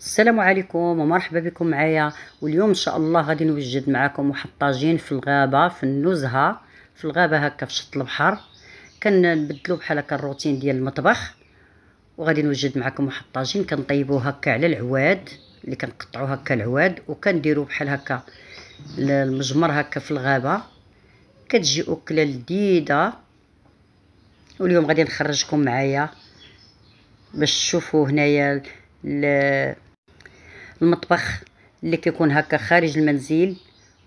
السلام عليكم ومرحبا بكم معايا واليوم ان شاء الله غادي نوجد معكم واحد الطاجين في الغابه في النزهه في الغابه هكا في شط البحر كنبدلو بحال هكا الروتين ديال المطبخ وغادي نوجد معكم واحد الطاجين كنطيبوه هكا على العواد اللي كنقطعو هكا العواد وكنديرو بحال هكا المجمر هكا في الغابه كتجي اكله لذيذه واليوم غادي نخرجكم معايا باش تشوفوا هنايا المطبخ اللي كيكون هكا خارج المنزل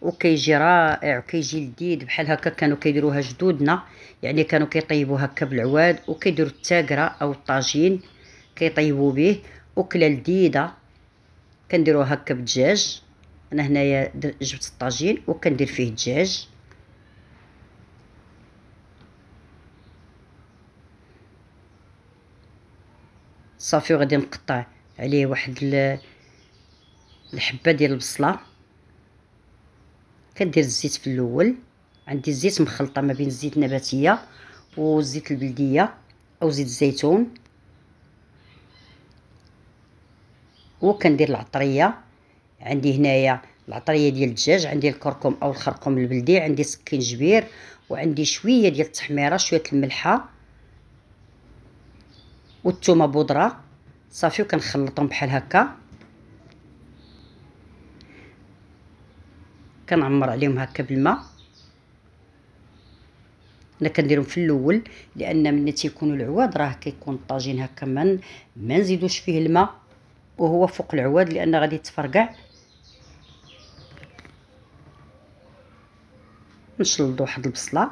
وكيجي رائع وكيجي لذيذ بحال هكا كانوا كيديروها جدودنا يعني كانوا كيطيبوا هكا بالعواد وكيديروا التاكره او الطاجين كيطيبوا به اكله لذيذه كنديروها هكا بالدجاج انا هنايا جبت الطاجين وكندير فيه الدجاج صافي وغادي نقطع عليه واحد الحبه ديال البصله كندير الزيت في الاول عندي الزيت مخلطه ما بين الزيت النباتيه والزيت البلديه او زيت الزيتون وكندير العطريه عندي هنايا العطريه ديال الدجاج عندي الكركم او الخرقوم البلدي عندي سكينجبير وعندي شويه ديال التحميره شويه الملحه والثومه بودره صافي وكنخلطهم بحال هكا كنعمر عليهم هكا بالماء انا كنديرهم في الاول لان ملي تيكونوا العواد راه كيكون الطاجين هكا ما ما نزيدوش فيه الماء وهو فوق العواد لان غادي يتفرقع نشلدو واحد البصله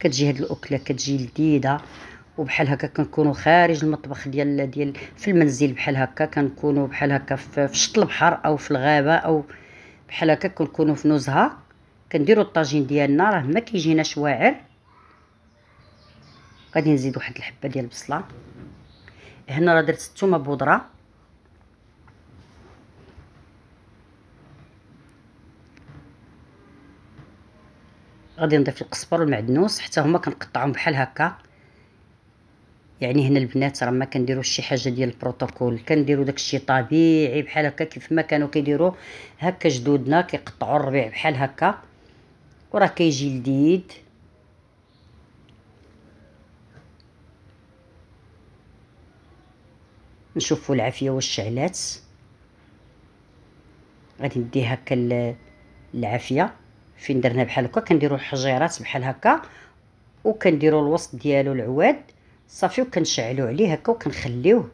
كتجي هاد الاكله كتجي لذيذه وبحال هكا كنكونوا خارج المطبخ ديال ديال في المنزل بحال هكا كنكونوا بحال هكا في شط البحر او في الغابه او بحال هكا كنكونوا في نزهه كنديروا الطاجين ديالنا راه ما كيجيناش واعر غادي نزيد واحد الحبه ديال البصله هنا راه درت الثومه بودره غادي نضيف القزبر والمعدنوس حتى هما كنقطعهم بحال هكا يعني هنا البنات راه ما كنديروش شي حاجه ديال البروتوكول كنديروا داكشي طبيعي بحال هكا كيف ما كانوا كيديروا هكا جدودنا كيقطعوا الربيع بحال هكا وراه كيجي لذيذ نشوفوا العافيه واش شعلات غادي ندي هكا العافيه فين درنا بحال هكا كنديروا الحجيرات بحال هكا وكنديروا الوسط ديالو العواد صافي وكنشعلو عليه هكا وكنخليوه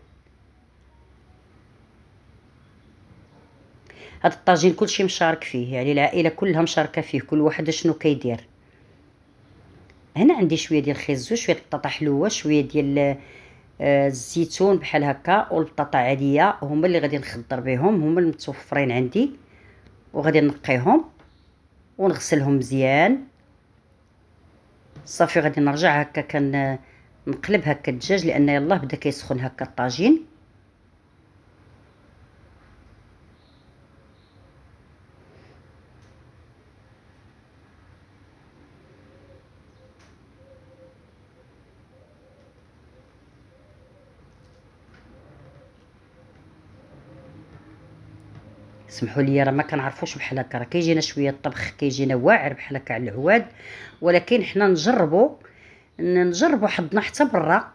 هاد الطاجين كلشي مشارك فيه يعني العائله كلها مشاركه فيه كل واحد شنو كيدير هنا عندي شويه ديال الخيزو شويه البطاطا حلوه شويه ديال آه، الزيتون بحال هكا والبطاطا عاديه هما اللي غادي نخضر بهم هما المتوفرين عندي وغادي نقيهم ونغسلهم مزيان صافي غادي نرجع هكا كن نقلب هكا الدجاج لان يلاه بدا كيسخن هكا الطاجين سمحوا لي راه ما كنعرفوش بحال هكا راه كيجينا شويه الطبخ كيجينا واعر بحال هكا على العواد ولكن حنا نجربوا نجربوا حظنا حتى برا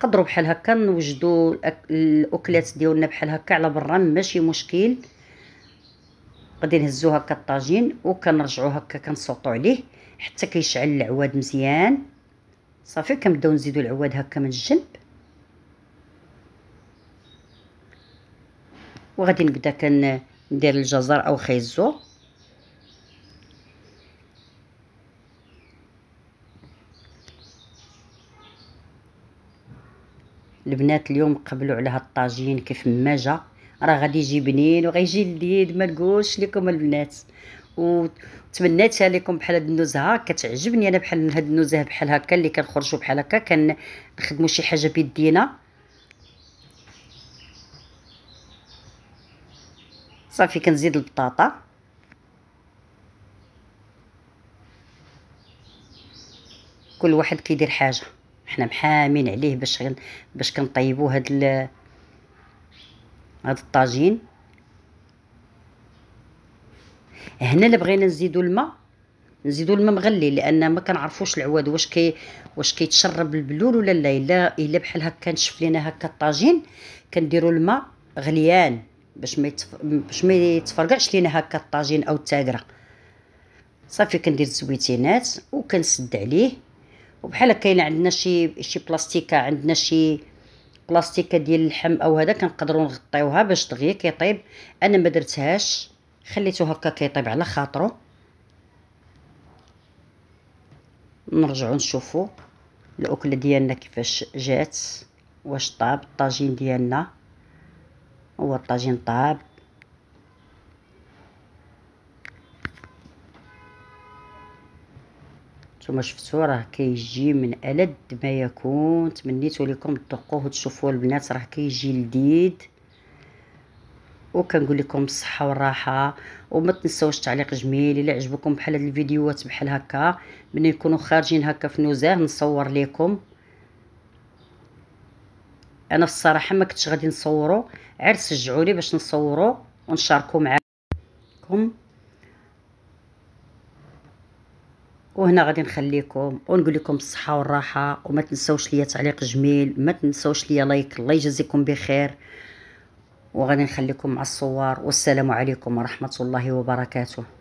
قدروا بحال هكا نوجدوا الاكلات ديالنا بحال هكا على برا ماشي مشكل غادي نهزو هكا الطاجين وكنرجعو هكا كنسوطو عليه حتى كيشعل العواد مزيان صافي كنبداو نزيدو العواد هكا من الجنب وغادي نبدا كندير الجزر او خيزو البنات اليوم قبلوا على هاد الطاجين كيف ما جا راه غادي يجي بنين وغيجي لذيذ ما نقولش لكم البنات وتمنيتها لكم بحال هاد النزهه كتعجبني انا بحال هاد النزهه بحال هكا اللي كنخرجوا بحال هكا كنخدموا شي حاجه بيدينا صافي كنزيد البطاطا كل واحد كيدير حاجه حنا محامين عليه باش باش كنطيبو هاد ال هاد الطاجين هنا اللي بغينا نزيدو الماء نزيدو الماء مغلي لان ما كنعرفوش العواد واش كي واش كيتشرب البلول ولا لا الا الا بحال هكا نشف لينا هكا الطاجين كنديرو الماء غليان باش ما يتف... باش ما يتفرقعش لينا هكا الطاجين او التاكره صافي كندير الزويتينات وكنسد عليه وبحال الا عندنا شي شي بلاستيكه عندنا شي بلاستيكه ديال اللحم او هذا كنقدروا نغطيوها باش دغيا كيطيب انا ما درتهاش خليته هكا كيطيب على خاطره نرجعوا نشوفوا الاكله ديالنا كيفاش جات واش طاب الطاجين ديالنا هو الطاجين طاب نتوما شفتو راه كيجي من ألد ما يكون تمنيتو لكم تدقوه وتشوفوه البنات راه كيجي لذيذ وكنقول لكم الصحه والراحه وما تنساوش تعليق جميل الا عجبكم بحال هاد الفيديوهات بحال هكا ملي يكونوا خارجين هكا في نزاه نصور لكم انا في الصراحه ما كنتش غادي نصورو عاد سجعوا لي باش نصورو ونشاركو معاكم وهنا غادي نخليكم ونقول لكم الصحه والراحه وما تنسوش ليا تعليق جميل ما تنسوش ليا لايك الله يجازيكم بخير وغادي نخليكم مع الصور والسلام عليكم ورحمه الله وبركاته